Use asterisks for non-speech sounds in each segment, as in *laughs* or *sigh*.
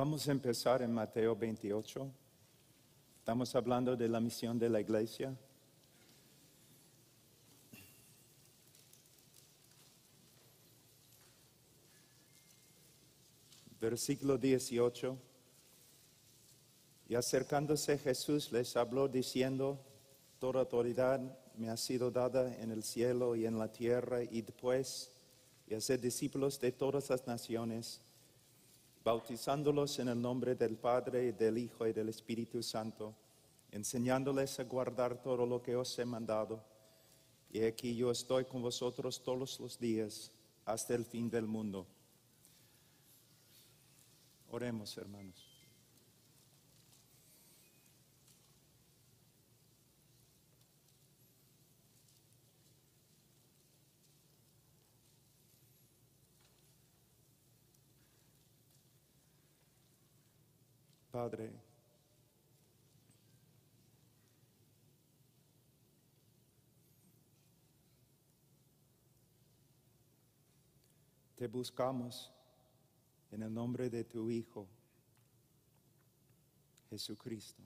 Vamos a empezar en Mateo 28. Estamos hablando de la misión de la iglesia. Versículo 18. Y acercándose Jesús les habló diciendo, Toda autoridad me ha sido dada en el cielo y en la tierra, y después, pues, y hacer discípulos de todas las naciones bautizándolos en el nombre del Padre, del Hijo y del Espíritu Santo, enseñándoles a guardar todo lo que os he mandado. Y aquí yo estoy con vosotros todos los días hasta el fin del mundo. Oremos, hermanos. Te buscamos en el nombre de tu Hijo, Jesucristo.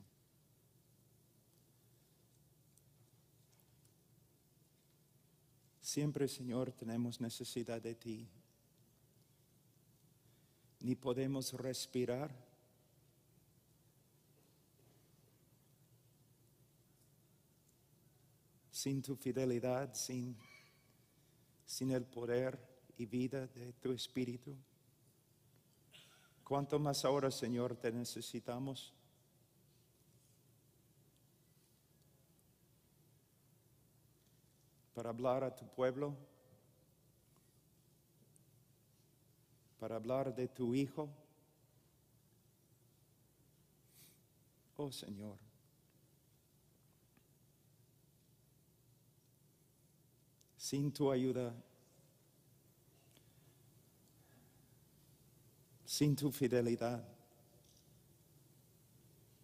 Siempre, Señor, tenemos necesidad de ti. Ni podemos respirar sin tu fidelidad, sin, sin el poder y vida de tu Espíritu. Cuanto más ahora, Señor, te necesitamos? Para hablar a tu pueblo, para hablar de tu Hijo. Oh Señor. sin tu ayuda, sin tu fidelidad,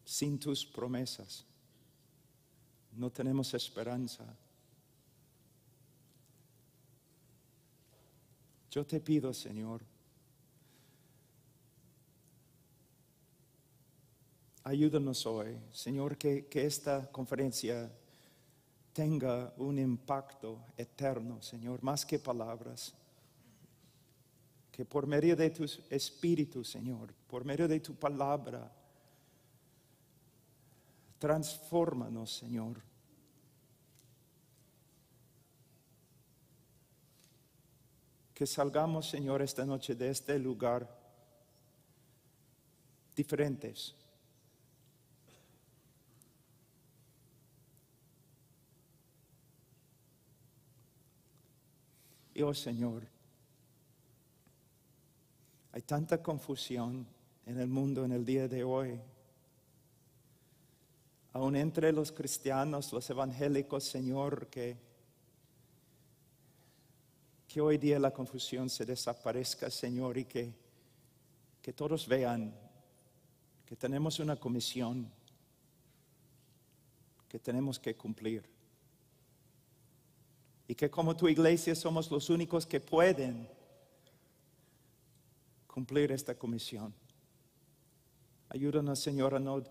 sin tus promesas. No tenemos esperanza. Yo te pido, Señor, ayúdanos hoy, Señor, que, que esta conferencia tenga un impacto eterno, Señor, más que palabras. Que por medio de tu espíritu, Señor, por medio de tu palabra, transfórmanos, Señor. Que salgamos, Señor, esta noche de este lugar diferentes oh Señor, hay tanta confusión en el mundo en el día de hoy. aun entre los cristianos, los evangélicos, Señor, que, que hoy día la confusión se desaparezca, Señor, y que todos vean que tenemos una comisión que tenemos que cumplir y que como tu iglesia somos los únicos que pueden cumplir esta comisión. Ayúdanos, Señor, a no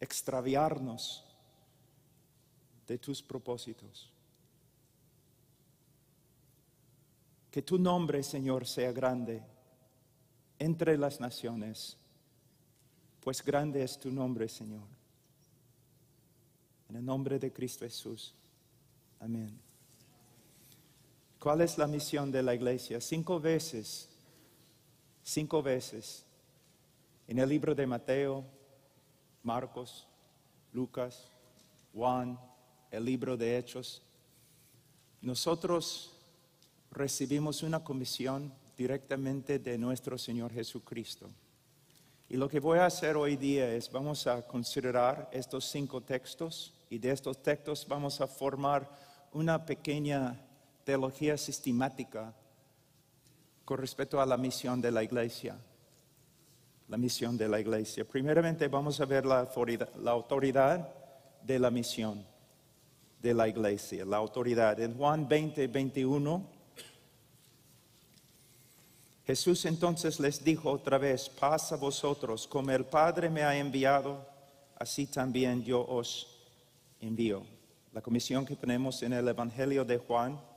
extraviarnos de tus propósitos. Que tu nombre, Señor, sea grande entre las naciones, pues grande es tu nombre, Señor. En el nombre de Cristo Jesús. Amén. ¿Cuál es la misión de la iglesia? Cinco veces, cinco veces, en el libro de Mateo, Marcos, Lucas, Juan, el libro de Hechos, nosotros recibimos una comisión directamente de nuestro Señor Jesucristo. Y lo que voy a hacer hoy día es, vamos a considerar estos cinco textos y de estos textos vamos a formar una pequeña teología sistemática con respecto a la misión de la iglesia. La misión de la iglesia. Primeramente vamos a ver la autoridad, la autoridad de la misión de la iglesia, la autoridad. En Juan 20, 21, Jesús entonces les dijo otra vez, paz a vosotros, como el Padre me ha enviado, así también yo os envío. La comisión que tenemos en el Evangelio de Juan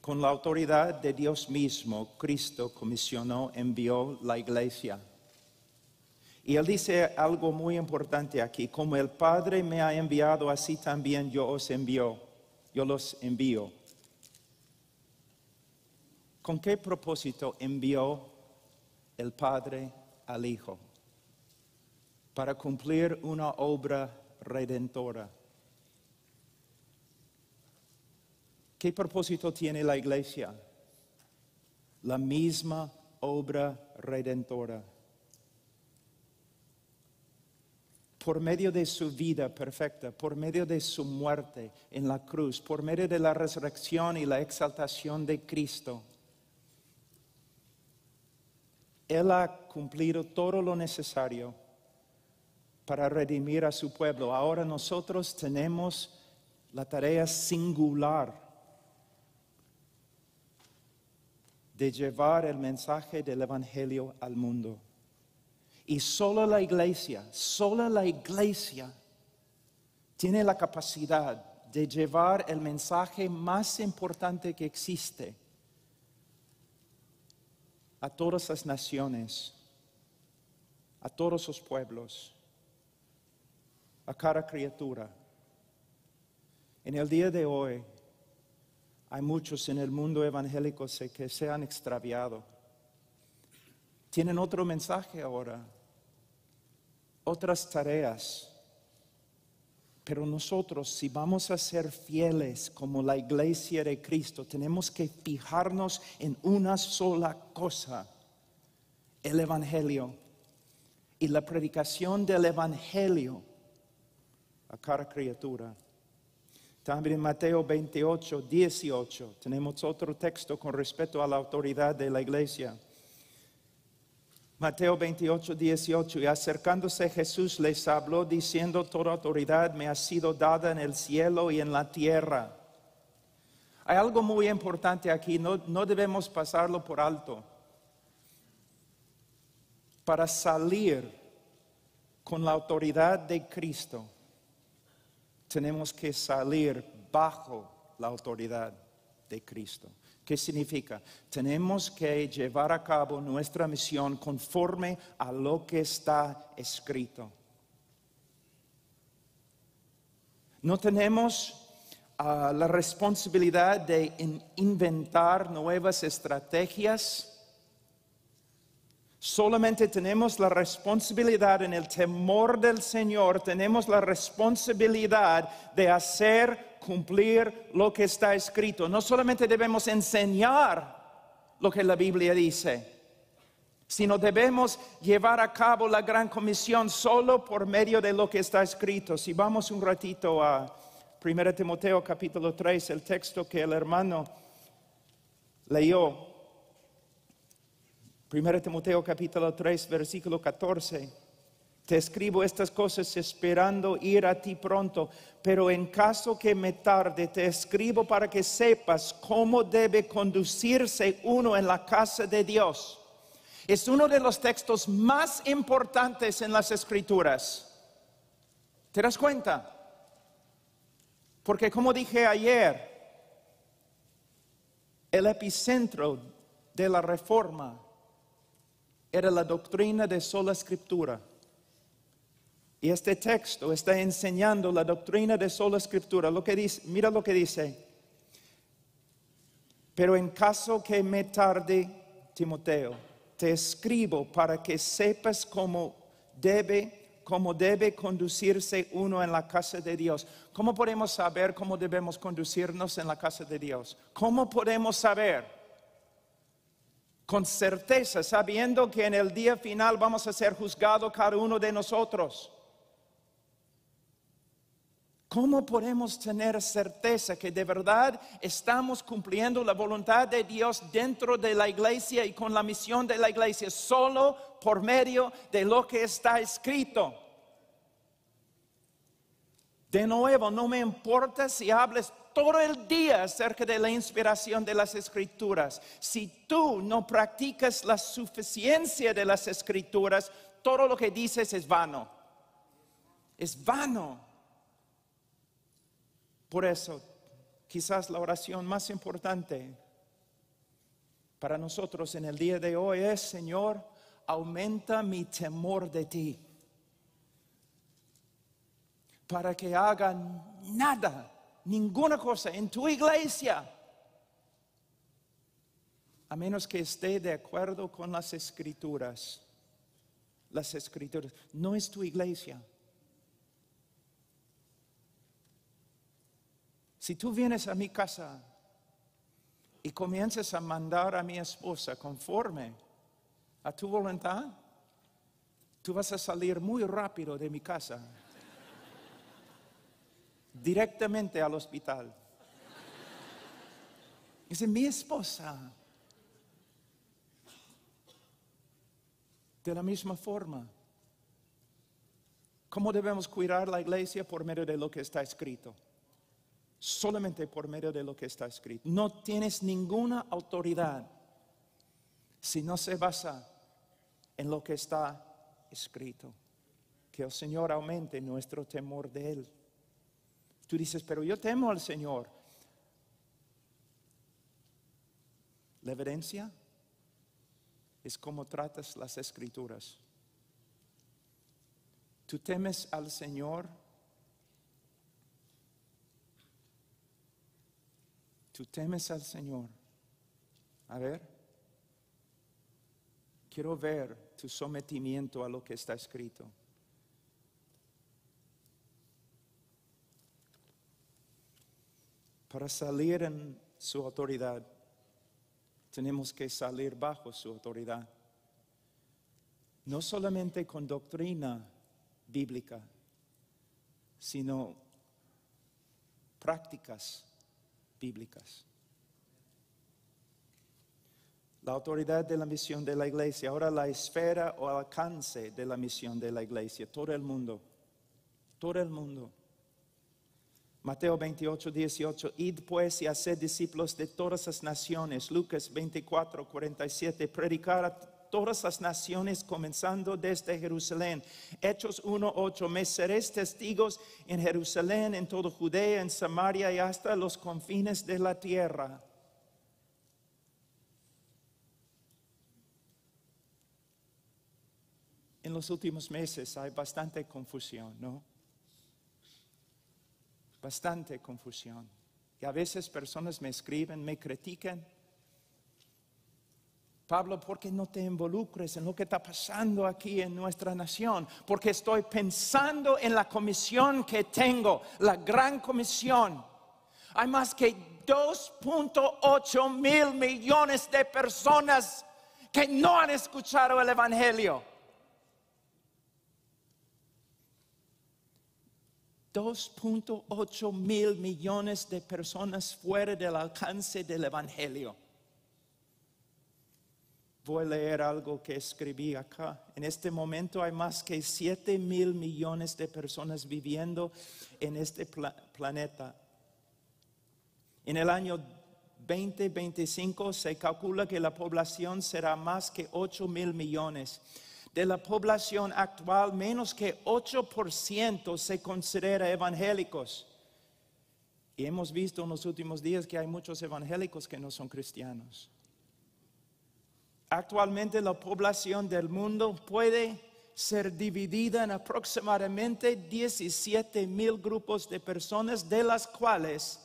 con la autoridad de Dios mismo, Cristo comisionó, envió la iglesia. Y él dice algo muy importante aquí, como el Padre me ha enviado, así también yo os envío, yo los envío. ¿Con qué propósito envió el Padre al Hijo? Para cumplir una obra redentora ¿Qué propósito tiene la iglesia? La misma obra redentora. Por medio de su vida perfecta, por medio de su muerte en la cruz, por medio de la resurrección y la exaltación de Cristo, Él ha cumplido todo lo necesario para redimir a su pueblo. Ahora nosotros tenemos la tarea singular de llevar el mensaje del Evangelio al mundo. Y solo la iglesia, solo la iglesia tiene la capacidad de llevar el mensaje más importante que existe a todas las naciones, a todos los pueblos, a cada criatura. En el día de hoy, hay muchos en el mundo evangélico que se han extraviado. Tienen otro mensaje ahora, otras tareas. Pero nosotros, si vamos a ser fieles como la iglesia de Cristo, tenemos que fijarnos en una sola cosa, el Evangelio y la predicación del Evangelio a cada criatura. También Mateo 28, 18 tenemos otro texto con respecto a la autoridad de la iglesia. Mateo 28, 18, y acercándose Jesús les habló diciendo, toda autoridad me ha sido dada en el cielo y en la tierra. Hay algo muy importante aquí, no debemos pasarlo por alto. Para salir con la autoridad de Cristo tenemos que salir bajo la autoridad de Cristo. ¿Qué significa? Tenemos que llevar a cabo nuestra misión conforme a lo que está escrito. No tenemos ah, la responsabilidad de inventar nuevas estrategias Solamente tenemos la responsabilidad en el temor del Señor, tenemos la responsabilidad de hacer cumplir lo que está escrito. No solamente debemos enseñar lo que la Biblia dice, sino debemos llevar a cabo la gran comisión solo por medio de lo que está escrito. Si vamos un ratito a 1 Timoteo capítulo 3, el texto que el hermano leyó 1 Timoteo capítulo 3, versículo 14. Te escribo estas cosas esperando ir a ti pronto, pero en caso que me tarde, te escribo para que sepas cómo debe conducirse uno en la casa de Dios. Es uno de los textos más importantes en las escrituras. ¿Te das cuenta? Porque como dije ayer, el epicentro de la reforma era la doctrina de sola escritura. Y este texto está enseñando la doctrina de sola escritura. Lo que dice, mira lo que dice. Pero en caso que me tarde, Timoteo, te escribo para que sepas cómo debe, cómo debe conducirse uno en la casa de Dios. ¿Cómo podemos saber cómo debemos conducirnos en la casa de Dios? ¿Cómo podemos saber? con certeza, sabiendo que en el día final vamos a ser juzgados cada uno de nosotros. ¿Cómo podemos tener certeza que de verdad estamos cumpliendo la voluntad de Dios dentro de la iglesia y con la misión de la iglesia solo por medio de lo que está escrito? De nuevo, no me importa si hables todo el día acerca de la inspiración de las escrituras. Si tú no practicas la suficiencia de las escrituras, todo lo que dices es vano. Es vano. Por eso, quizás la oración más importante para nosotros en el día de hoy es, Señor, aumenta mi temor de ti, para que hagan nada ninguna cosa en tu iglesia, a menos que esté de acuerdo con las escrituras. Las escrituras, no es tu iglesia. Si tú vienes a mi casa y comienzas a mandar a mi esposa conforme a tu voluntad, tú vas a salir muy rápido de mi casa directamente al hospital. Dice, mi esposa, de la misma forma, ¿cómo debemos cuidar la iglesia por medio de lo que está escrito? Solamente por medio de lo que está escrito. No tienes ninguna autoridad si no se basa en lo que está escrito. Que el Señor aumente nuestro temor de Él. Tú dices, pero yo temo al Señor. La evidencia es cómo tratas las escrituras. Tú temes al Señor. Tú temes al Señor. A ver, quiero ver tu sometimiento a lo que está escrito. Para salir en su autoridad, tenemos que salir bajo su autoridad. No solamente con doctrina bíblica, sino prácticas bíblicas. La autoridad de la misión de la iglesia, ahora la esfera o alcance de la misión de la iglesia, todo el mundo, todo el mundo. Mateo 28, 18, id pues y haced discípulos de todas las naciones. Lucas 24, 47, predicar a todas las naciones comenzando desde Jerusalén. Hechos 1, 8, me seréis testigos en Jerusalén, en toda Judea, en Samaria y hasta los confines de la tierra. En los últimos meses hay bastante confusión, ¿no? bastante confusión. Y a veces personas me escriben, me critican. Pablo, ¿por qué no te involucres en lo que está pasando aquí en nuestra nación? Porque estoy pensando en la comisión que tengo, la gran comisión. Hay más que 2.8 mil millones de personas que no han escuchado el Evangelio. 2.8 mil millones de personas fuera del alcance del Evangelio. Voy a leer algo que escribí acá. En este momento hay más que 7 mil millones de personas viviendo en este planeta. En el año 2025 se calcula que la población será más que 8 mil millones de la población actual, menos que 8% se considera evangélicos. Y hemos visto en los últimos días que hay muchos evangélicos que no son cristianos. Actualmente la población del mundo puede ser dividida en aproximadamente 17 mil grupos de personas, de las cuales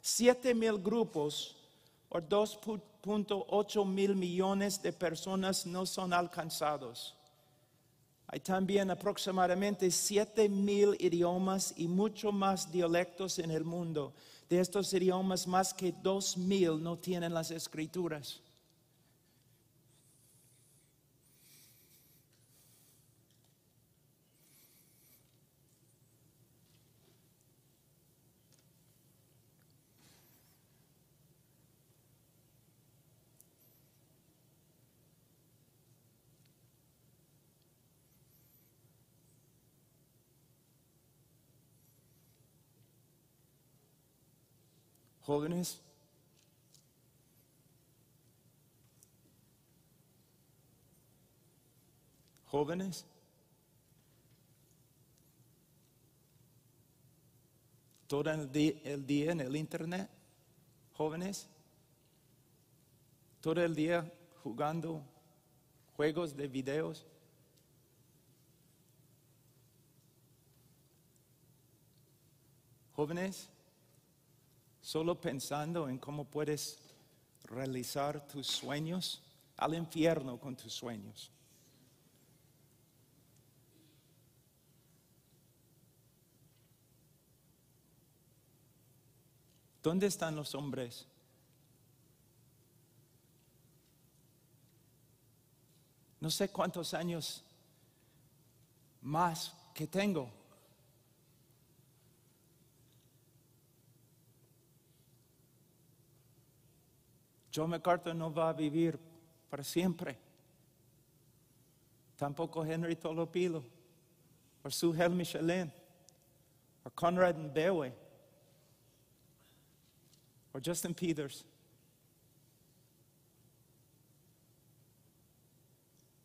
7 mil grupos o 2.8 mil millones de personas no son alcanzados. Hay también aproximadamente siete mil idiomas y mucho más dialectos en el mundo. De estos idiomas, más que dos mil no tienen las escrituras. jóvenes. Jóvenes. Todo el día, en el internet, jóvenes. Todo el día jugando juegos de videos. Jóvenes solo pensando en cómo puedes realizar tus sueños, al infierno con tus sueños. ¿Dónde están los hombres? No sé cuántos años más que tengo. John MacArthur no va a vivir para siempre. Tampoco Henry Tolopilo, o Sue Michelin, o Conrad Mbewe, o Justin Peters.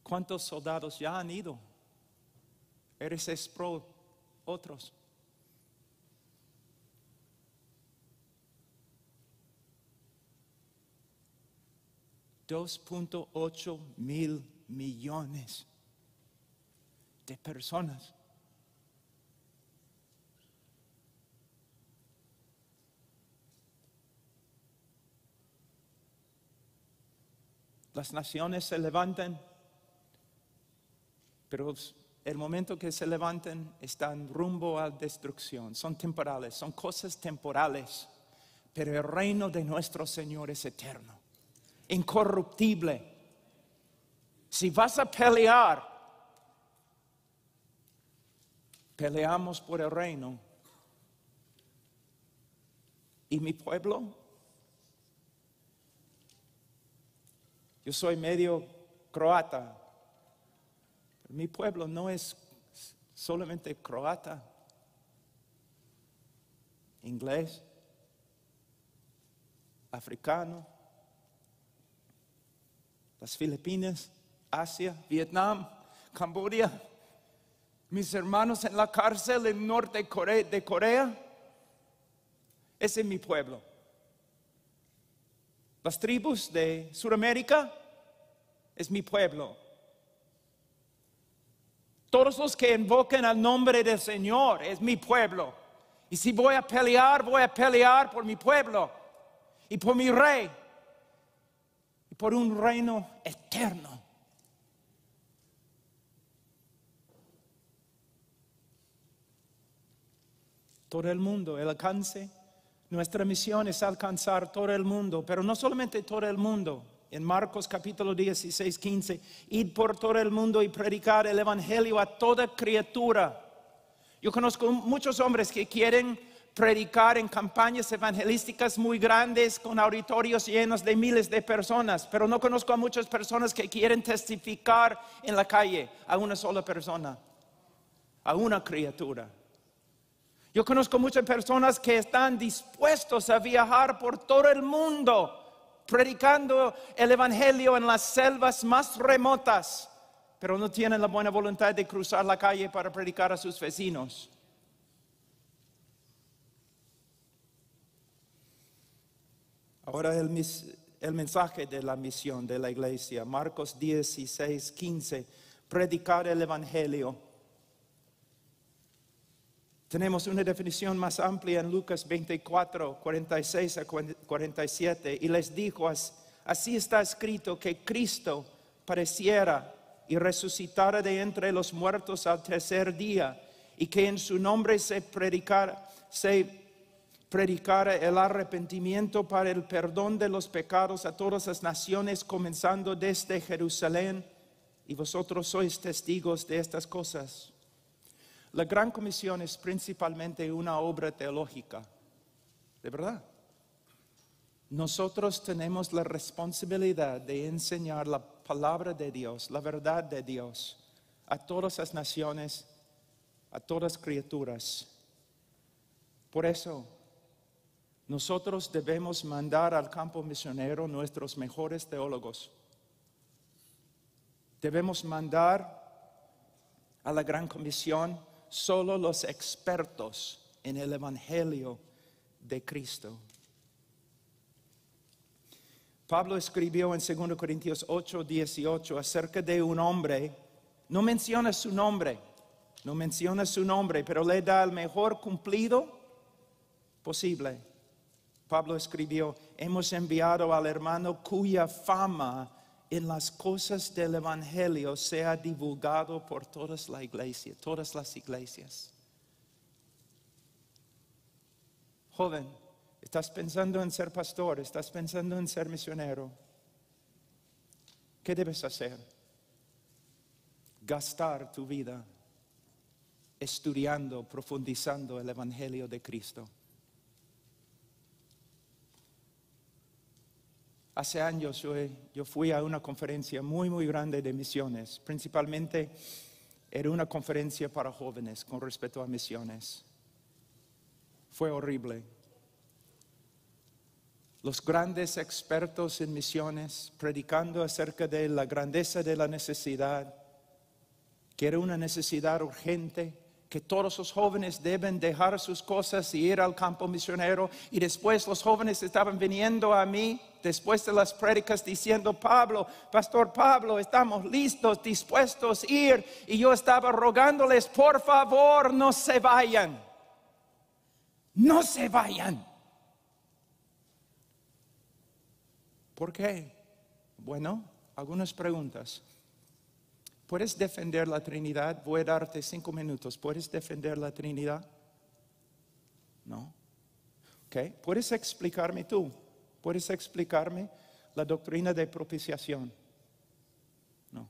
¿Cuántos soldados ya han ido? ¿Eres Pro, otros. 2.8 mil millones de personas. Las naciones se levantan, pero el momento que se levantan están rumbo a destrucción. Son temporales, son cosas temporales, pero el reino de nuestro Señor es eterno incorruptible. Si vas a pelear, peleamos por el reino. ¿Y mi pueblo? Yo soy medio croata. mi pueblo no es solamente croata, inglés, africano las Filipinas, Asia, Vietnam, Camboya, mis hermanos en la cárcel en norte de Corea, Ese es mi pueblo. Las tribus de Sudamérica es mi pueblo. Todos los que invoquen al nombre del Señor es mi pueblo. Y si voy a pelear, voy a pelear por mi pueblo y por mi rey por un reino eterno. Todo el mundo, el alcance. Nuestra misión es alcanzar todo el mundo, pero no solamente todo el mundo. En Marcos capítulo 16, 15, id por todo el mundo y predicar el Evangelio a toda criatura. Yo conozco muchos hombres que quieren predicar en campañas evangelísticas muy grandes con auditorios llenos de miles de personas, pero no conozco a muchas personas que quieren testificar en la calle a una sola persona, a una criatura. Yo conozco muchas personas que están dispuestos a viajar por todo el mundo predicando el Evangelio en las selvas más remotas, pero no tienen la buena voluntad de cruzar la calle para predicar a sus vecinos. Ahora el, el mensaje de la misión de la iglesia, Marcos 16, 15, predicar el Evangelio. Tenemos una definición más amplia en Lucas 24, 46 a 47, y les dijo, así está escrito que Cristo pareciera y resucitara de entre los muertos al tercer día, y que en su nombre se predicara, se Predicar el arrepentimiento para el perdón de los pecados a todas las naciones, comenzando desde Jerusalén, y vosotros sois testigos de estas cosas. La Gran Comisión es principalmente una obra teológica, de verdad. Nosotros tenemos la responsabilidad de enseñar la palabra de Dios, la verdad de Dios, a todas las naciones, a todas las criaturas. Por eso nosotros debemos mandar al campo misionero nuestros mejores teólogos. Debemos mandar a la gran comisión solo los expertos en el Evangelio de Cristo. Pablo escribió en 2 Corintios 8, 18 acerca de un hombre, no menciona su nombre, no menciona su nombre, pero le da el mejor cumplido posible Pablo escribió, hemos enviado al hermano cuya fama en las cosas del Evangelio sea divulgado por todas las iglesias. Joven, estás pensando en ser pastor, estás pensando en ser misionero. ¿Qué debes hacer? Gastar tu vida estudiando, profundizando el Evangelio de Cristo. Hace años yo, fui a una conferencia muy, muy grande de misiones. Principalmente era una conferencia para jóvenes con respecto a misiones. Fue horrible. Los grandes expertos en misiones predicando acerca de la grandeza de la necesidad, que era una necesidad urgente, que todos los jóvenes deben dejar sus cosas y ir al campo misionero. Y después los jóvenes estaban viniendo a mí después de las prédicas diciendo, Pablo, Pastor Pablo, estamos listos, dispuestos a ir. Y yo estaba rogándoles, por favor, no se vayan. No se vayan. ¿Por qué? Bueno, algunas preguntas. ¿Puedes defender la Trinidad? Voy a darte cinco minutos. ¿Puedes defender la Trinidad? No. Okay. ¿Puedes explicarme tú? ¿Puedes explicarme la doctrina de propiciación? No.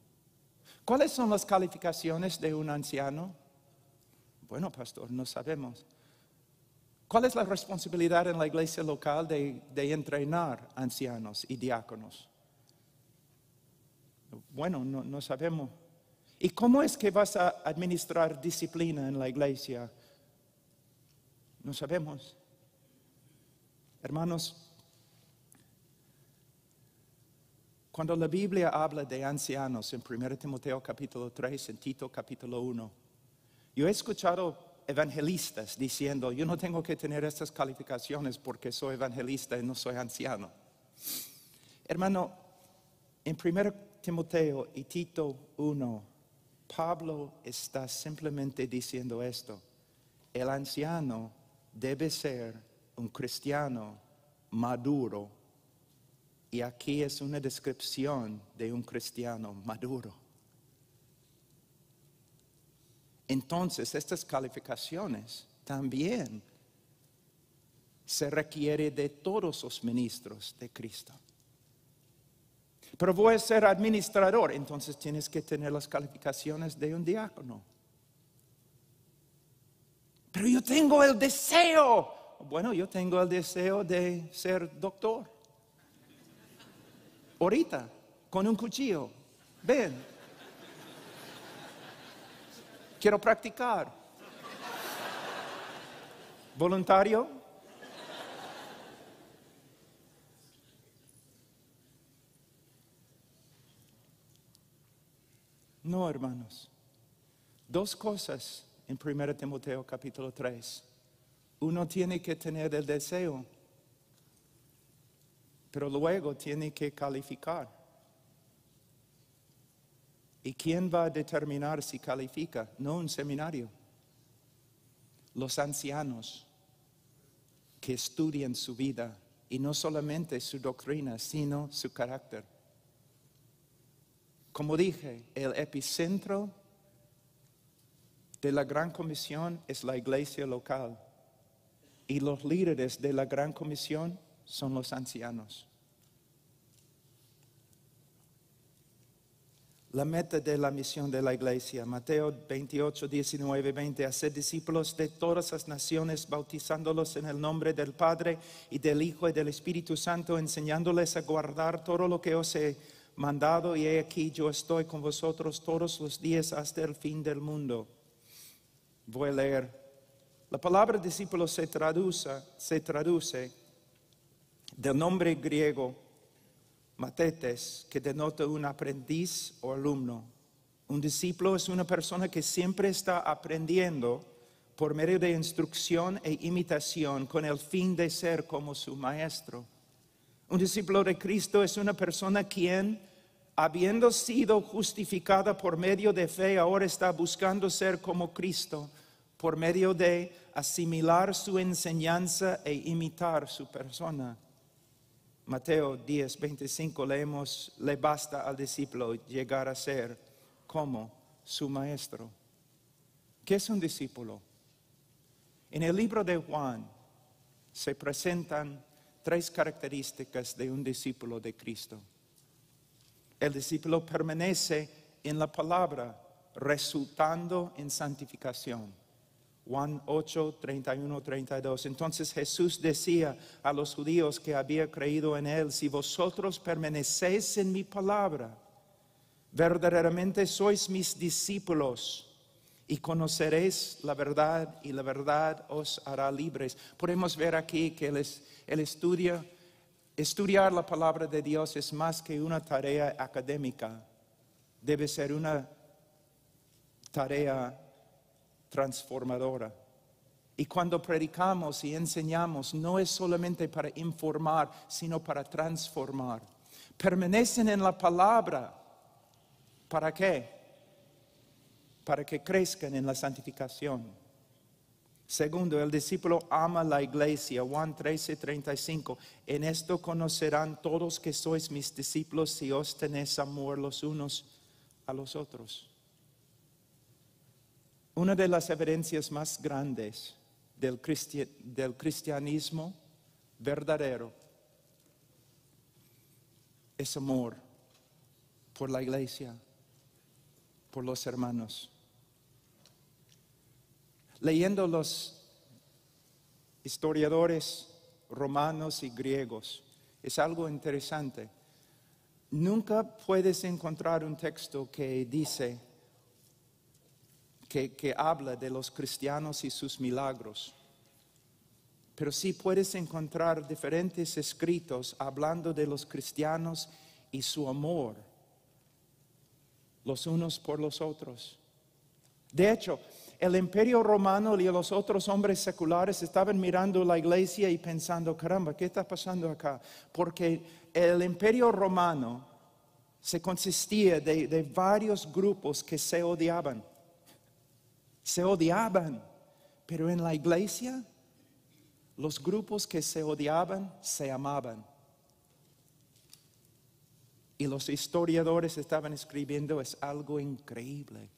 ¿Cuáles son las calificaciones de un anciano? Bueno, pastor, no sabemos. ¿Cuál es la responsabilidad en la iglesia local de, entrenar ancianos y diáconos? Bueno, no, no sabemos. ¿Y cómo es que vas a administrar disciplina en la iglesia? No sabemos. Hermanos, Cuando la Biblia habla de ancianos en 1 Timoteo capítulo 3, en Tito capítulo 1, yo he escuchado evangelistas diciendo, yo no tengo que tener estas calificaciones porque soy evangelista y no soy anciano. Hermano, en 1 Timoteo y Tito 1, Pablo está simplemente diciendo esto, el anciano debe ser un cristiano maduro y aquí es una descripción de un cristiano maduro. Entonces, estas calificaciones también se requiere de todos los ministros de Cristo. Pero voy a ser administrador, entonces tienes que tener las calificaciones de un diácono. Pero yo tengo el deseo. Bueno, yo tengo el deseo de ser doctor ahorita, con un cuchillo. Ven. Quiero practicar. Voluntario. No, hermanos. Dos cosas en 1 Timoteo capítulo 3. Uno tiene que tener el deseo pero luego tiene que calificar. ¿Y quién va a determinar si califica? No un seminario. Los ancianos que estudian su vida y no solamente su doctrina, sino su carácter. Como dije, el epicentro de la Gran Comisión es la iglesia local y los líderes de la Gran Comisión son los ancianos. La meta de la misión de la iglesia, Mateo 28, 19, 20, hacer discípulos de todas las naciones, bautizándolos en el nombre del Padre y del Hijo y del Espíritu Santo, enseñándoles a guardar todo lo que os he mandado y he aquí yo estoy con vosotros todos los días hasta el fin del mundo. Voy a leer. La palabra discípulo se se traduce del nombre griego matetes, que denota un aprendiz o alumno. Un discípulo es una persona que siempre está aprendiendo por medio de instrucción e imitación con el fin de ser como su maestro. Un discípulo de Cristo es una persona quien, habiendo sido justificada por medio de fe, ahora está buscando ser como Cristo por medio de asimilar su enseñanza e imitar su persona. Mateo 10, 25 leemos, le basta al discípulo llegar a ser como su maestro. ¿Qué es un discípulo? En el libro de Juan se presentan tres características de un discípulo de Cristo. El discípulo permanece en la palabra, resultando en santificación. Juan 8, 31, 32. Entonces Jesús decía a los judíos que había creído en él, si vosotros permanecéis en mi palabra, verdaderamente sois mis discípulos y conoceréis la verdad y la verdad os hará libres. Podemos ver aquí que el estudio, estudiar la palabra de Dios es más que una tarea académica, debe ser una tarea transformadora. Y cuando predicamos y enseñamos, no es solamente para informar, sino para transformar. Permanecen en la palabra. ¿Para qué? Para que crezcan en la santificación. Segundo, el discípulo ama la iglesia. Juan 13, 35. En esto conocerán todos que sois mis discípulos si os tenéis amor los unos a los otros. Una de las evidencias más grandes del, cristianismo verdadero es amor por la iglesia, por los hermanos. Leyendo los historiadores romanos y griegos, es algo interesante. Nunca puedes encontrar un texto que dice, que, habla de los cristianos y sus milagros. Pero sí puedes encontrar diferentes escritos hablando de los cristianos y su amor los unos por los otros. De hecho, el imperio romano y los otros hombres seculares estaban mirando la iglesia y pensando, caramba, ¿qué está pasando acá? Porque el imperio romano se consistía de varios grupos que se odiaban se odiaban, pero en la iglesia los grupos que se odiaban se amaban. Y los historiadores estaban escribiendo, es algo increíble.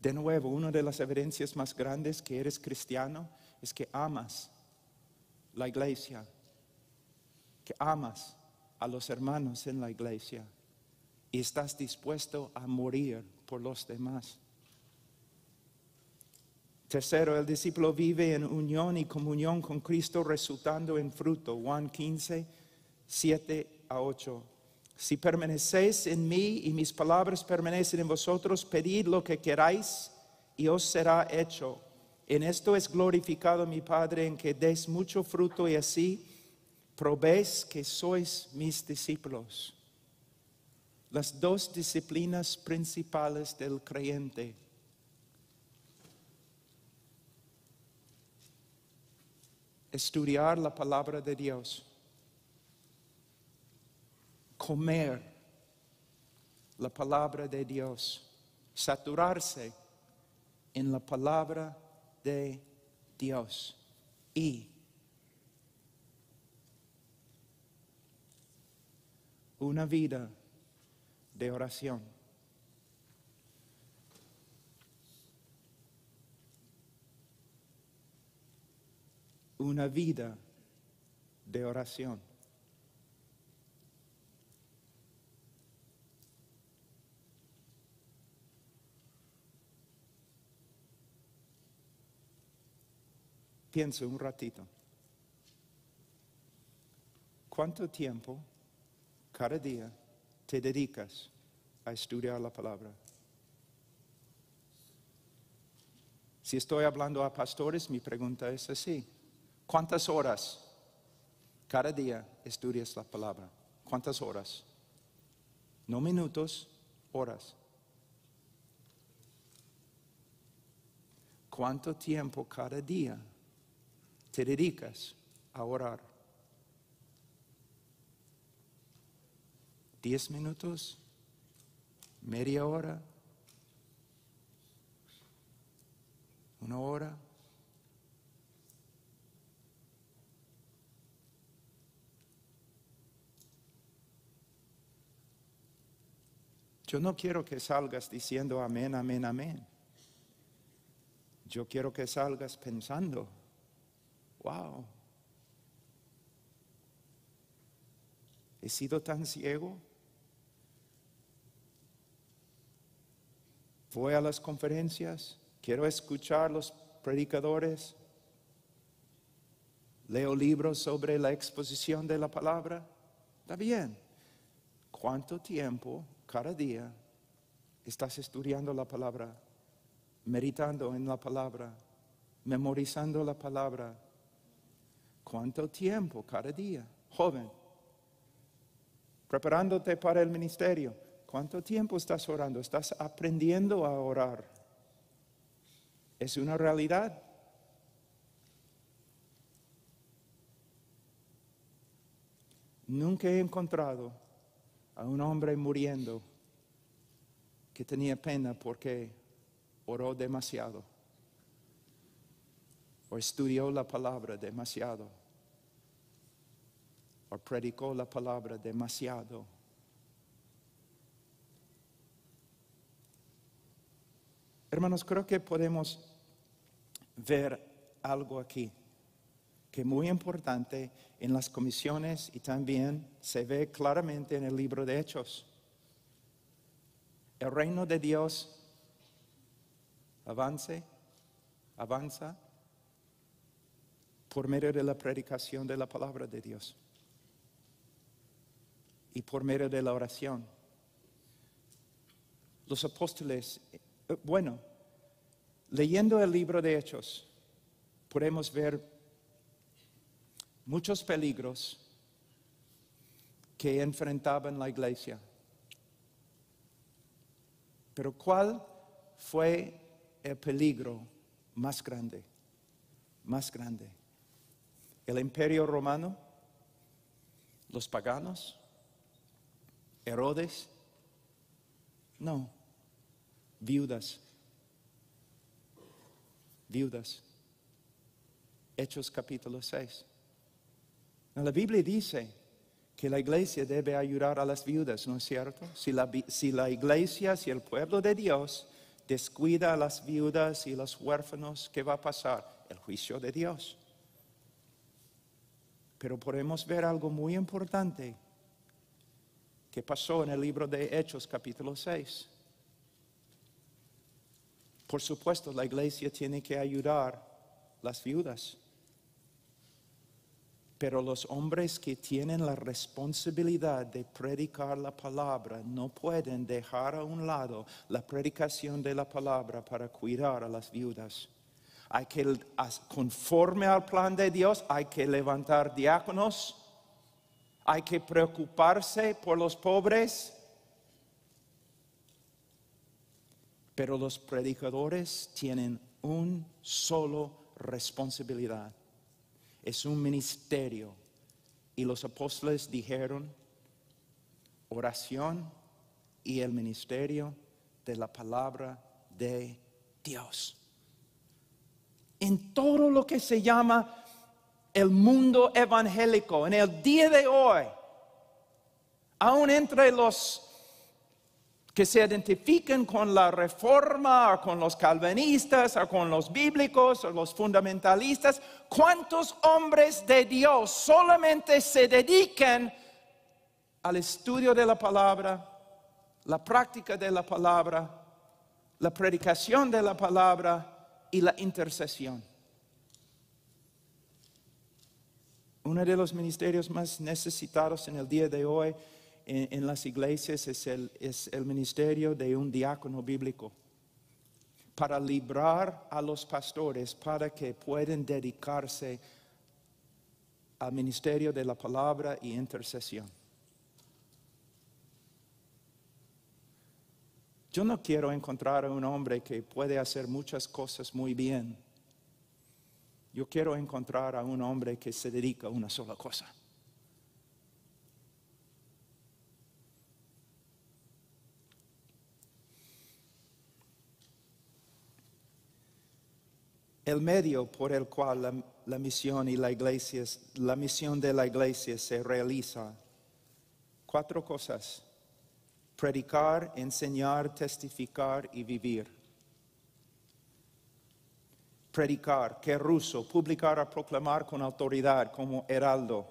De nuevo, una de las evidencias más grandes que eres cristiano es que amas la iglesia, que amas a los hermanos en la iglesia y estás dispuesto a morir por los demás. Tercero, el discípulo vive en unión y comunión con Cristo resultando en fruto. Juan 15, 7 a 8. Si permanecéis en mí y mis palabras permanecen en vosotros, pedid lo que queráis y os será hecho. En esto es glorificado mi Padre, en que deis mucho fruto y así probéis que sois mis discípulos las dos disciplinas principales del creyente. Estudiar la palabra de Dios. Comer la palabra de Dios. Saturarse en la palabra de Dios. Y una vida de oración. Una vida de oración. Pienso un ratito. ¿Cuánto tiempo cada día te dedicas a estudiar la palabra. Si estoy hablando a pastores, mi pregunta es así. ¿Cuántas horas cada día estudias la palabra? ¿Cuántas horas? No minutos, horas. ¿Cuánto tiempo cada día te dedicas a orar? ¿Diez minutos? ¿Media hora? ¿Una hora? Yo no quiero que salgas diciendo amén, amén, amén. Yo quiero que salgas pensando, wow, he sido tan ciego. Voy a las conferencias, quiero escuchar los predicadores, leo libros sobre la exposición de la palabra. Está bien. ¿Cuánto tiempo cada día estás estudiando la palabra, meditando en la palabra, memorizando la palabra? ¿Cuánto tiempo cada día, joven? Preparándote para el ministerio. ¿Cuánto tiempo estás orando? ¿Estás aprendiendo a orar? Es una realidad. Nunca he encontrado a un hombre muriendo que tenía pena porque oró demasiado o estudió la palabra demasiado o predicó la palabra demasiado Hermanos, creo que podemos ver algo aquí que es muy importante en las comisiones y también se ve claramente en el libro de Hechos. El reino de Dios avance, avanza por medio de la predicación de la palabra de Dios y por medio de la oración. Los apóstoles eh, bueno, leyendo el libro de Hechos, podemos ver muchos peligros que enfrentaban la iglesia. Pero ¿cuál fue el peligro más grande? Más grande. El imperio romano, los paganos, Herodes. No, viudas, viudas. Hechos capítulo 6. La Biblia dice que la iglesia debe ayudar a las viudas, ¿no es cierto? Si la, iglesia, si el pueblo de Dios descuida a las viudas y los huérfanos, ¿qué va a pasar? El juicio de Dios. Pero podemos ver algo muy importante que pasó en el libro de Hechos capítulo 6. Por supuesto, la iglesia tiene que ayudar las viudas. Pero los hombres que tienen la responsabilidad de predicar la palabra no pueden dejar a un lado la predicación de la palabra para cuidar a las viudas. Hay que, conforme al plan de Dios, hay que levantar diáconos, hay que preocuparse por los pobres, Pero los predicadores tienen un solo responsabilidad. Es un ministerio. Y los apóstoles dijeron, oración y el ministerio de la palabra de Dios. En todo lo que se llama el mundo evangélico, en el día de hoy, aún entre los que se identifiquen con la reforma o con los calvinistas o con los bíblicos o los fundamentalistas, ¿cuántos hombres de Dios solamente se dediquen al estudio de la palabra, la práctica de la palabra, la predicación de la palabra y la intercesión? Uno de los ministerios más necesitados en el día de hoy en, las iglesias es el ministerio de un diácono bíblico para librar a los pastores para que puedan dedicarse al ministerio de la palabra y intercesión. Yo no quiero encontrar a un hombre que puede hacer muchas cosas muy bien. Yo quiero encontrar a un hombre que se dedica a una sola cosa. el medio por el cual la, misión y la iglesia, la misión de la iglesia se realiza. Cuatro cosas: predicar, enseñar, testificar y vivir. Predicar, que ruso, publicar a proclamar con autoridad como heraldo.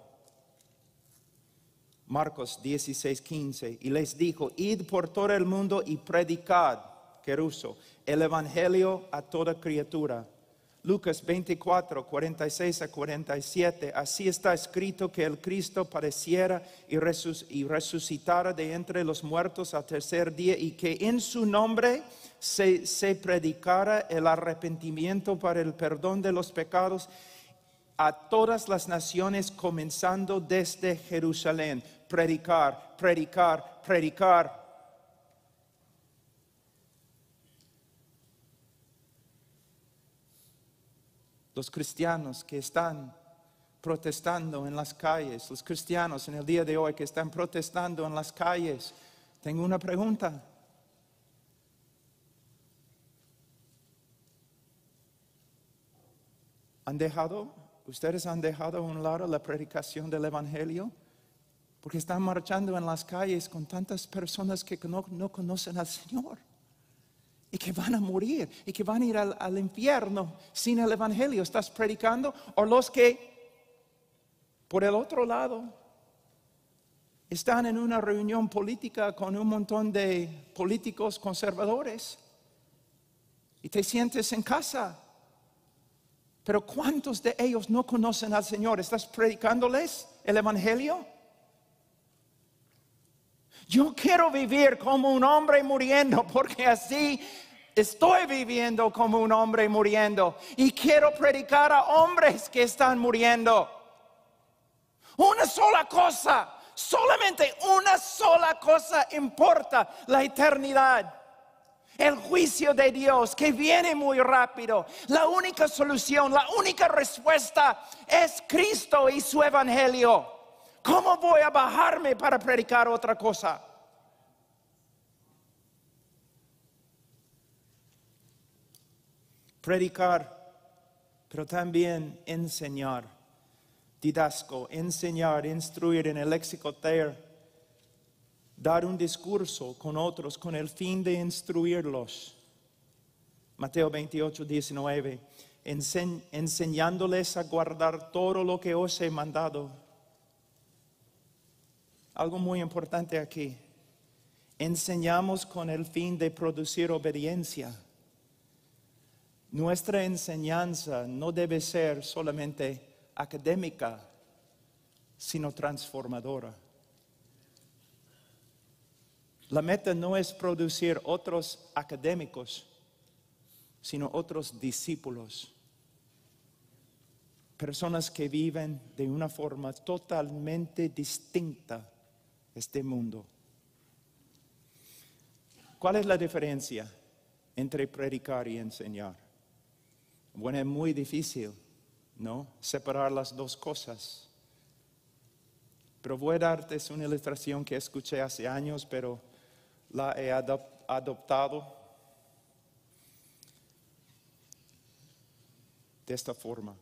Marcos 16, 15, y les dijo, id por todo el mundo y predicad, que ruso, el evangelio a toda criatura. Lucas 24, 46 a 47, así está escrito que el Cristo pareciera y, resucitara de entre los muertos al tercer día y que en su nombre se, se predicara el arrepentimiento para el perdón de los pecados a todas las naciones comenzando desde Jerusalén. Predicar, predicar, predicar, los cristianos que están protestando en las calles, los cristianos en el día de hoy que están protestando en las calles, tengo una pregunta. ¿Han dejado, ustedes han dejado a un lado la predicación del Evangelio? Porque están marchando en las calles con tantas personas que no conocen al Señor y que van a morir y que van a ir al, al infierno sin el Evangelio. ¿Estás predicando? O los que, por el otro lado, están en una reunión política con un montón de políticos conservadores y te sientes en casa. Pero ¿cuántos de ellos no conocen al Señor? ¿Estás predicándoles el Evangelio? Yo quiero vivir como un hombre muriendo porque así Estoy viviendo como un hombre muriendo y quiero predicar a hombres que están muriendo. Una sola cosa, solamente una sola cosa importa, la eternidad. El juicio de Dios que viene muy rápido. La única solución, la única respuesta es Cristo y su evangelio. ¿Cómo voy a bajarme para predicar otra cosa? predicar, pero también enseñar, didasco, enseñar, instruir en el lexicoter, dar un discurso con otros con el fin de instruirlos. Mateo 28, 19, enseñándoles a guardar todo lo que os he mandado. Algo muy importante aquí. Enseñamos con el fin de producir obediencia. Nuestra enseñanza no debe ser solamente académica, sino transformadora. La meta no es producir otros académicos, sino otros discípulos. Personas que viven de una forma totalmente distinta este mundo. ¿Cuál es la diferencia entre predicar y enseñar? Bueno, es muy difícil, ¿no? Separar las dos cosas. Pero voy a darte una ilustración que escuché hace años, pero la he adoptado de esta forma.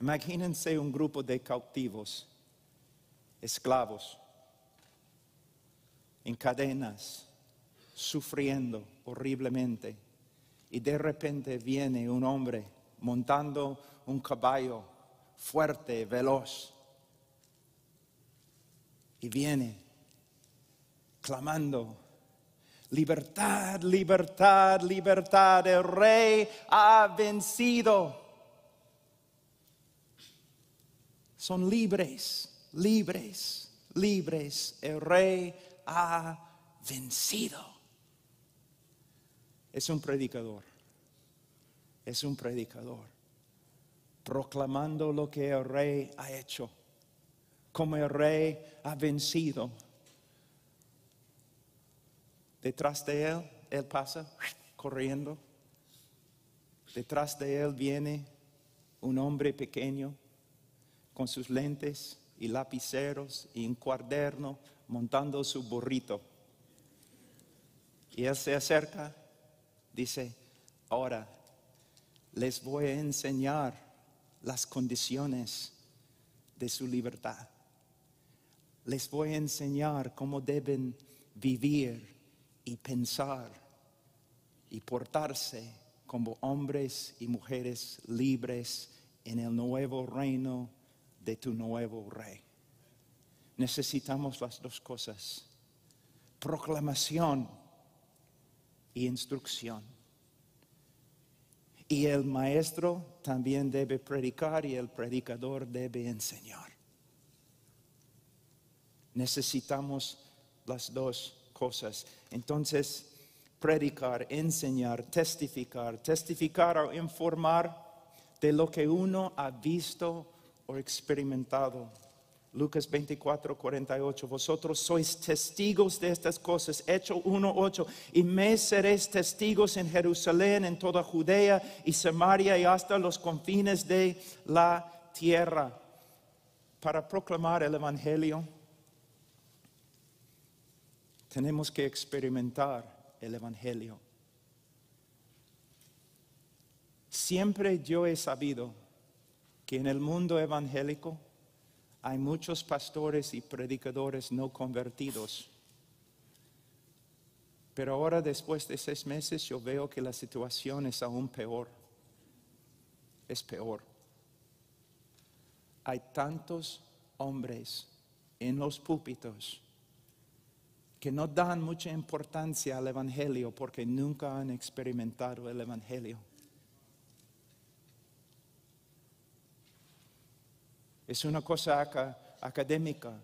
Imagínense un grupo de cautivos, esclavos, en cadenas, sufriendo horriblemente y de repente viene un hombre montando un caballo fuerte, veloz, y viene clamando, libertad, libertad, libertad, el rey ha vencido. Son libres, libres, libres, el rey ha vencido es un predicador, es un predicador, proclamando lo que el rey ha hecho, como el rey ha vencido. Detrás de él, él pasa corriendo. Detrás de él viene un hombre pequeño con sus lentes y lapiceros y un cuaderno montando su burrito. Y él se acerca Dice, ahora les voy a enseñar las condiciones de su libertad. Les voy a enseñar cómo deben vivir y pensar y portarse como hombres y mujeres libres en el nuevo reino de tu nuevo rey. Necesitamos las dos cosas. Proclamación y instrucción. Y el maestro también debe predicar y el predicador debe enseñar. Necesitamos las dos cosas. Entonces, predicar, enseñar, testificar, testificar o informar de lo que uno ha visto o experimentado Lucas 24, 48, vosotros sois testigos de estas cosas, hecho 1, 8, y me seréis testigos en Jerusalén, en toda Judea y Samaria y hasta los confines de la tierra, para proclamar el Evangelio. Tenemos que experimentar el Evangelio. Siempre yo he sabido que en el mundo evangélico, hay muchos pastores y predicadores no convertidos. Pero ahora, después de seis meses, yo veo que la situación es aún peor. Es peor. Hay tantos hombres en los púlpitos que no dan mucha importancia al Evangelio porque nunca han experimentado el Evangelio. es una cosa académica.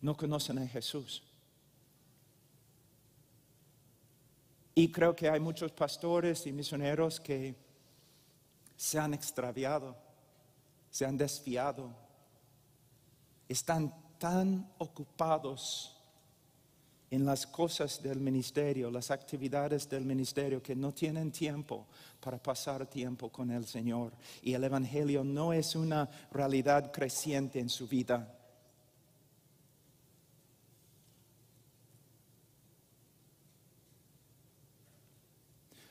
No conocen a Jesús. Y creo que hay muchos pastores y misioneros que se han extraviado, se han desviado, están tan ocupados en las cosas del ministerio, las actividades del ministerio, que no tienen tiempo para pasar tiempo con el Señor. Y el Evangelio no es una realidad creciente en su vida.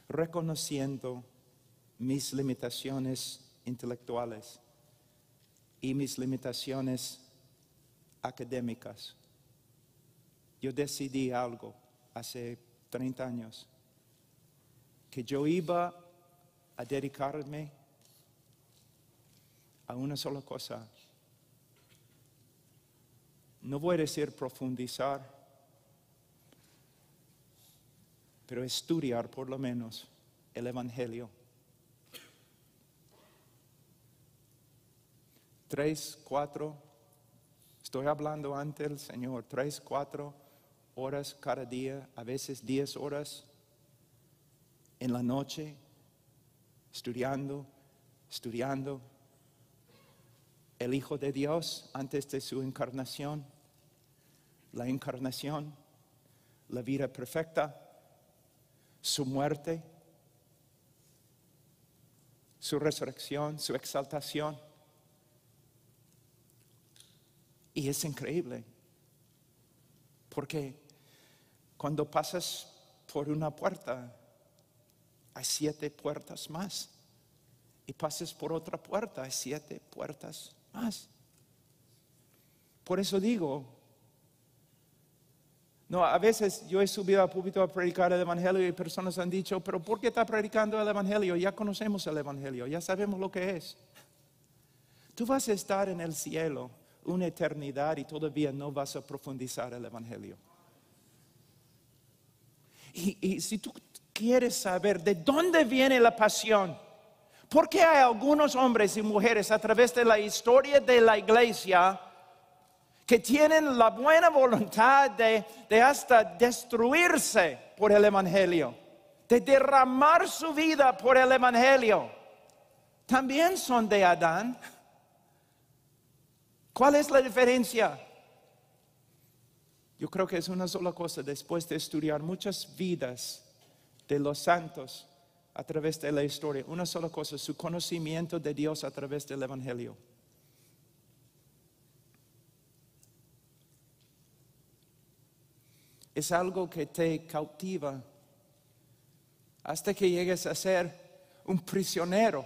Reconociendo mis limitaciones intelectuales y mis limitaciones académicas yo decidí algo hace 30 años, que yo iba a dedicarme a una sola cosa. No voy a decir profundizar, pero estudiar por lo menos el Evangelio. Tres, cuatro, estoy hablando ante el Señor, tres, cuatro horas cada día, a veces 10 horas en la noche, estudiando, estudiando. El Hijo de Dios antes de su encarnación, la encarnación, la vida perfecta, su muerte, su resurrección, su exaltación. Y es increíble, porque cuando pasas por una puerta, hay siete puertas más. Y pases por otra puerta, hay siete puertas más. Por eso digo, no, a veces yo he subido al púlpito a predicar el Evangelio y personas han dicho, pero ¿por qué está predicando el Evangelio? Ya conocemos el Evangelio, ya sabemos lo que es. Tú vas a estar en el cielo una eternidad y todavía no vas a profundizar el Evangelio. Y, si tú quieres saber de dónde viene la pasión, porque hay algunos hombres y mujeres a través de la historia de la iglesia que tienen la buena voluntad de, de hasta destruirse por el Evangelio, de derramar su vida por el Evangelio. También son de Adán. ¿Cuál es la diferencia? Yo creo que es una sola cosa, después de estudiar muchas vidas de los santos a través de la historia, una sola cosa, su conocimiento de Dios a través del Evangelio. Es algo que te cautiva hasta que llegues a ser un prisionero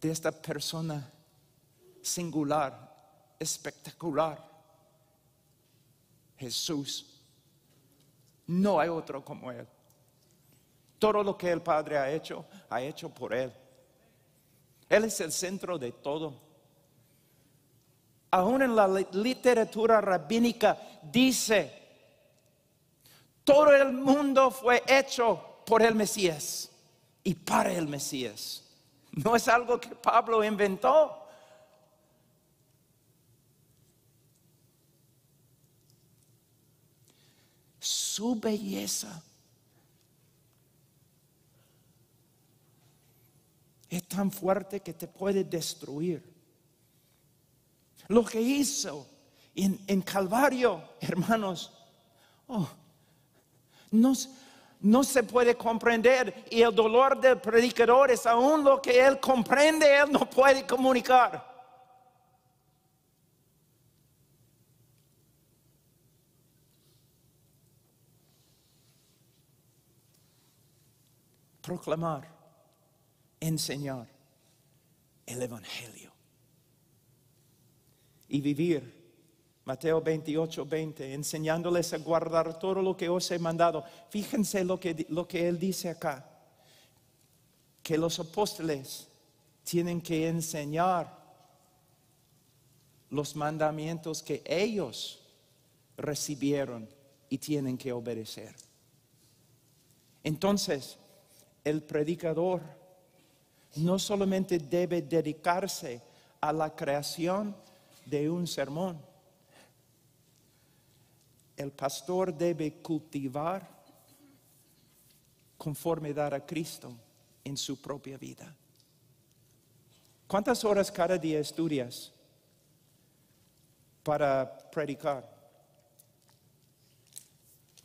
de esta persona singular, espectacular Jesús. No hay otro como Él. Todo lo que el Padre ha hecho, ha hecho por Él. Él es el centro de todo. Aún en la literatura rabínica dice, todo el mundo fue hecho por el Mesías y para el Mesías. No es algo que Pablo inventó. su belleza. Es tan fuerte que te puede destruir. Lo que hizo en, Calvario, hermanos, oh, no, no se puede comprender. Y el dolor del predicador es aún lo que él comprende, él no puede comunicar. proclamar, enseñar el Evangelio y vivir. Mateo 28, 20, enseñándoles a guardar todo lo que os he mandado. Fíjense lo que, lo que él dice acá, que los apóstoles tienen que enseñar los mandamientos que ellos recibieron y tienen que obedecer. Entonces, el predicador no solamente debe dedicarse a la creación de un sermón, el pastor debe cultivar conformidad a Cristo en su propia vida. ¿Cuántas horas cada día estudias para predicar?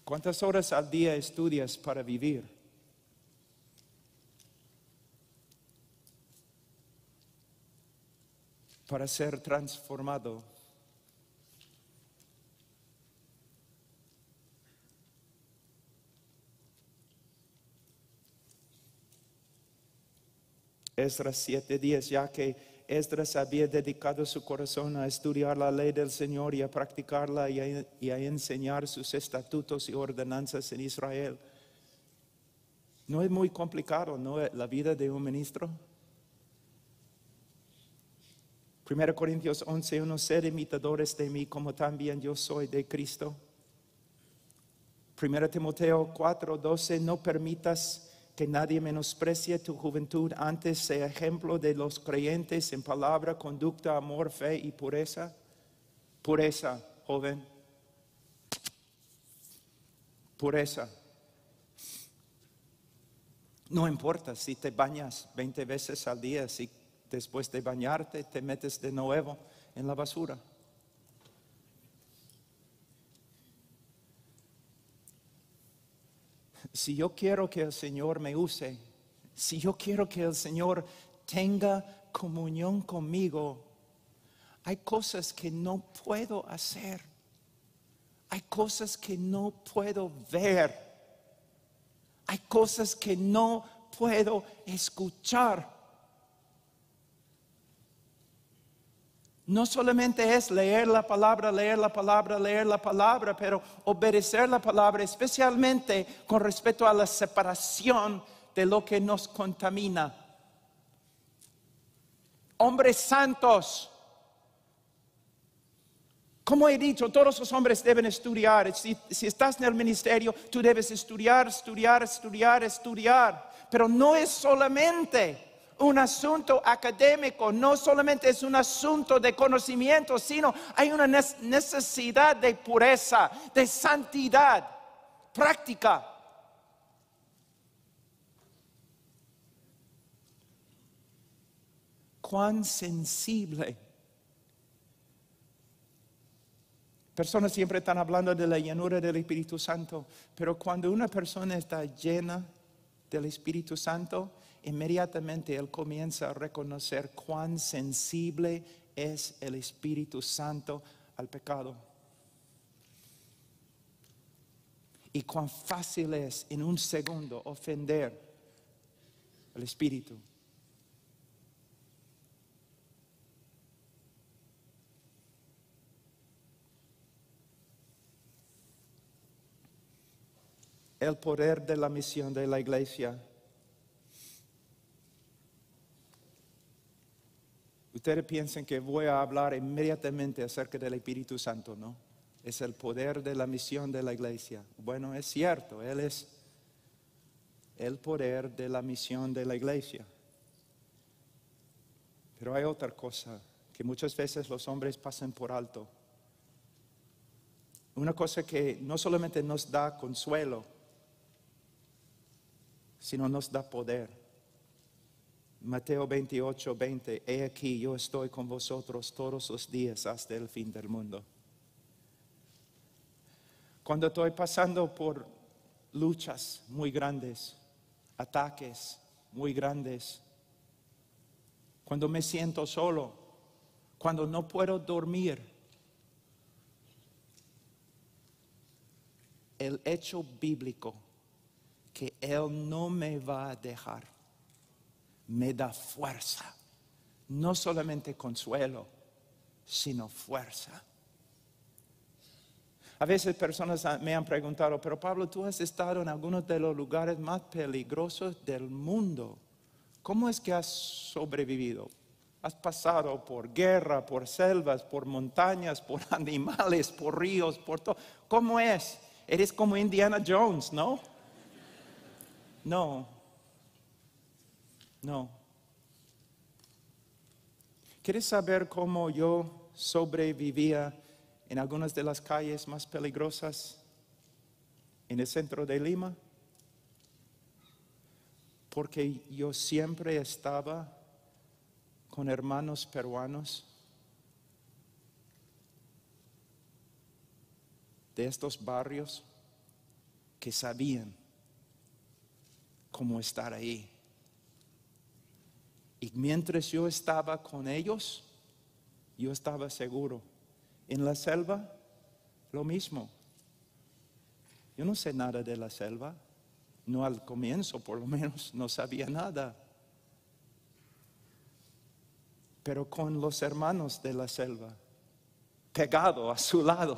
¿Cuántas horas al día estudias para vivir? para ser transformado. Esdras días ya que Esdras había dedicado su corazón a estudiar la ley del Señor y a practicarla y a, y a enseñar sus estatutos y ordenanzas en Israel. No es muy complicado, ¿no? La vida de un ministro. 1 Corintios 11, 1, ser imitadores de mí como también yo soy de Cristo. 1 Timoteo 4, 12, no permitas que nadie menosprecie tu juventud, antes sea ejemplo de los creyentes en palabra, conducta, amor, fe y pureza. Pureza, joven. Pureza. No importa si te bañas 20 veces al día, si después de bañarte te metes de nuevo en la basura. Si yo quiero que el Señor me use, si yo quiero que el Señor tenga comunión conmigo, hay cosas que no puedo hacer. Hay cosas que no puedo ver. Hay cosas que no puedo escuchar. No solamente es leer la palabra, leer la palabra, leer la palabra, pero obedecer la palabra, especialmente con respecto a la separación de lo que nos contamina. Hombres santos. Como he dicho, todos los hombres deben estudiar. Si, estás en el ministerio, tú debes estudiar, estudiar, estudiar, estudiar. Pero no es solamente un asunto académico, no solamente es un asunto de conocimiento, sino hay una necesidad de pureza, de santidad, práctica. Cuán sensible. Personas siempre están hablando de la llanura del Espíritu Santo, pero cuando una persona está llena del Espíritu Santo, inmediatamente él comienza a reconocer cuán sensible es el Espíritu Santo al pecado. Y cuán fácil es en un segundo ofender al Espíritu. El poder de la misión de la iglesia Ustedes piensan que voy a hablar inmediatamente acerca del Espíritu Santo, ¿no? Es el poder de la misión de la iglesia. Bueno, es cierto, Él es el poder de la misión de la iglesia. Pero hay otra cosa que muchas veces los hombres pasan por alto. Una cosa que no solamente nos da consuelo, sino nos da poder. Mateo 28, 20, he aquí, yo estoy con vosotros todos los días hasta el fin del mundo. Cuando estoy pasando por luchas muy grandes, ataques muy grandes, cuando me siento solo, cuando no puedo dormir, el hecho bíblico que Él no me va a dejar me da fuerza. No solamente consuelo, sino fuerza. A veces personas me han preguntado, pero Pablo, tú has estado en algunos de los lugares más peligrosos del mundo. ¿Cómo es que has sobrevivido? Has pasado por guerra, por selvas, por montañas, por *laughs* animales, por ríos, por todo. ¿Cómo es? Eres como Indiana Jones, ¿no? No, no. ¿Quieres saber cómo yo sobrevivía en algunas de las calles más peligrosas en el centro de Lima? Porque yo siempre estaba con hermanos peruanos de estos barrios que sabían cómo estar ahí y mientras yo estaba con ellos, yo estaba seguro. En la selva, lo mismo. Yo no sé nada de la selva, no al comienzo por lo menos, no sabía nada. Pero con los hermanos de la selva, pegado a su lado,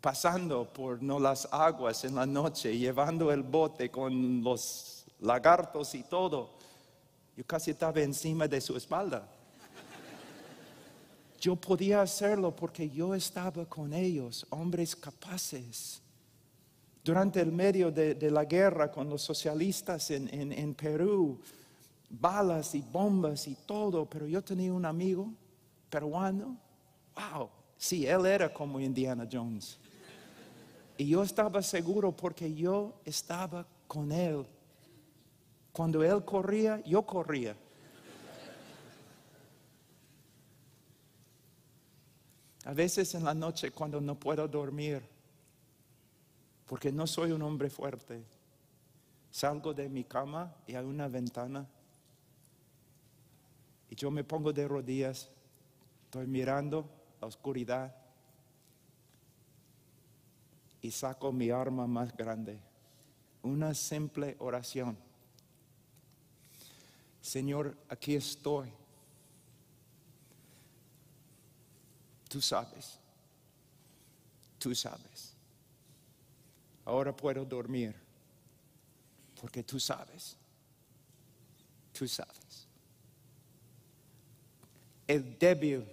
pasando por no las aguas en la noche, llevando el bote con los lagartos y todo yo casi estaba encima de su espalda. Yo podía hacerlo porque yo estaba con ellos, hombres capaces. Durante el medio de, la guerra con los socialistas en, en Perú, balas y bombas y todo, pero yo tenía un amigo peruano, wow, sí, él era como Indiana Jones. Y yo estaba seguro porque yo estaba con él cuando él corría, yo corría. A veces en la noche cuando no puedo dormir, porque no soy un hombre fuerte, salgo de mi cama y hay una ventana y yo me pongo de rodillas, estoy mirando la oscuridad y saco mi arma más grande, una simple oración. Señor, aquí estoy. Tú sabes, tú sabes. Ahora puedo dormir porque tú sabes, tú sabes. El débil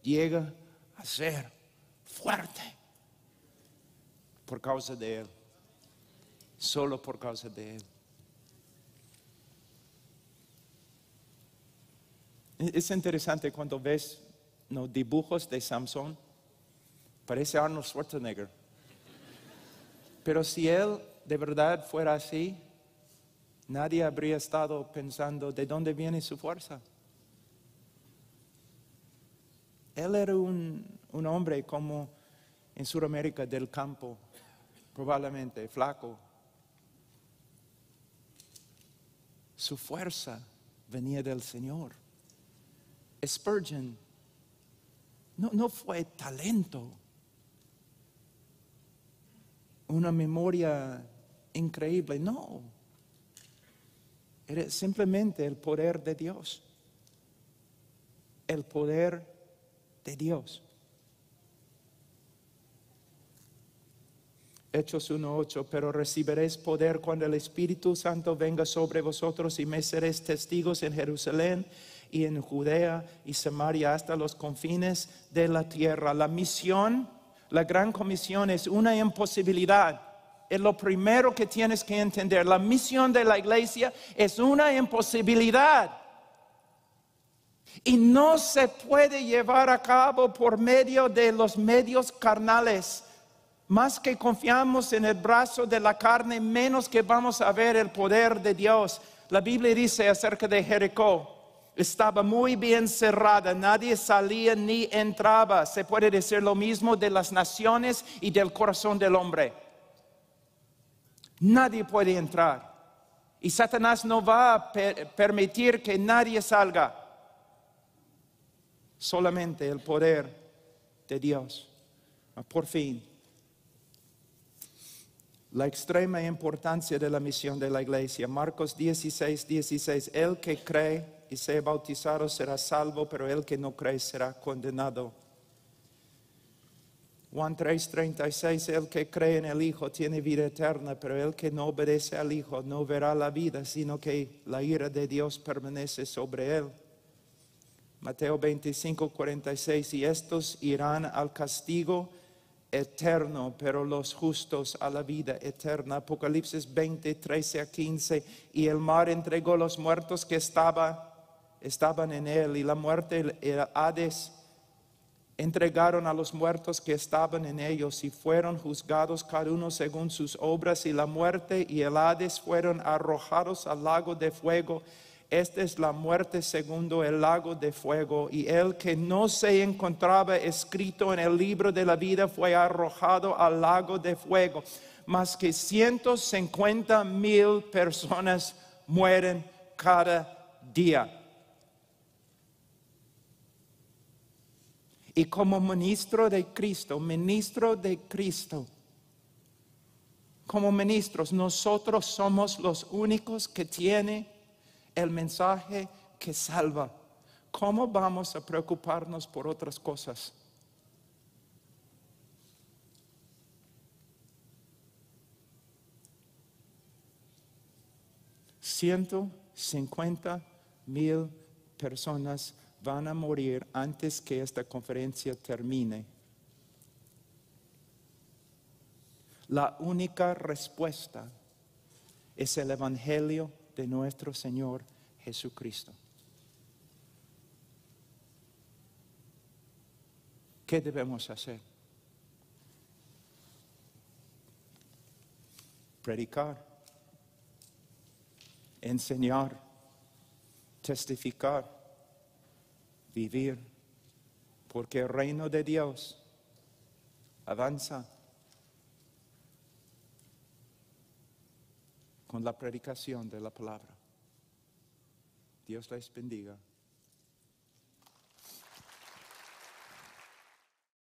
llega a ser fuerte por causa de Él, solo por causa de Él. Es interesante cuando ves los dibujos de Samson, parece Arnold Schwarzenegger. Pero si él de verdad fuera así, nadie habría estado pensando de dónde viene su fuerza. Él era un hombre como en Sudamérica del campo, probablemente flaco. Su fuerza venía del Señor. Spurgeon no, no fue talento, una memoria increíble, no. Era simplemente el poder de Dios. El poder de Dios. Hechos 1.8, pero recibiréis poder cuando el Espíritu Santo venga sobre vosotros y me seréis testigos en Jerusalén, y en Judea y Samaria hasta los confines de la tierra. La misión, la gran comisión es una imposibilidad. Es lo primero que tienes que entender. La misión de la iglesia es una imposibilidad. Y no se puede llevar a cabo por medio de los medios carnales. Más que confiamos en el brazo de la carne, menos que vamos a ver el poder de Dios. La Biblia dice acerca de Jericó, estaba muy bien cerrada, nadie salía ni entraba. Se puede decir lo mismo de las naciones y del corazón del hombre. Nadie puede entrar. Y Satanás no va a permitir que nadie salga. Solamente el poder de Dios. Ah, por fin, la extrema importancia de la misión de la iglesia. Marcos 16, 16. El que cree y sea bautizado será salvo, pero el que no cree será condenado. Juan 3:36, el que cree en el Hijo tiene vida eterna, pero el que no obedece al Hijo no verá la vida, sino que la ira de Dios permanece sobre él. Mateo 25:46, y estos irán al castigo eterno, pero los justos a la vida eterna. Apocalipsis 2013 a 15. Y el mar entregó los muertos que estaba estaban en él y la muerte Hades entregaron a los muertos que estaban en ellos y fueron juzgados cada uno según sus obras y la muerte y el Hades fueron arrojados al lago de fuego. Esta es la muerte segundo el lago de fuego y el que no se encontraba escrito en el libro de la vida fue arrojado al lago de fuego. Más que cincuenta mil personas mueren cada día. Y como ministro de Cristo, ministro de Cristo, como ministros, nosotros somos los únicos que tiene el mensaje que salva. ¿Cómo vamos a preocuparnos por otras cosas? Ciento mil personas van a morir antes que esta conferencia termine. La única respuesta es el Evangelio de nuestro Señor Jesucristo. ¿Qué debemos hacer? Predicar, enseñar, testificar vivir, porque el reino de Dios avanza con la predicación de la palabra. Dios les bendiga.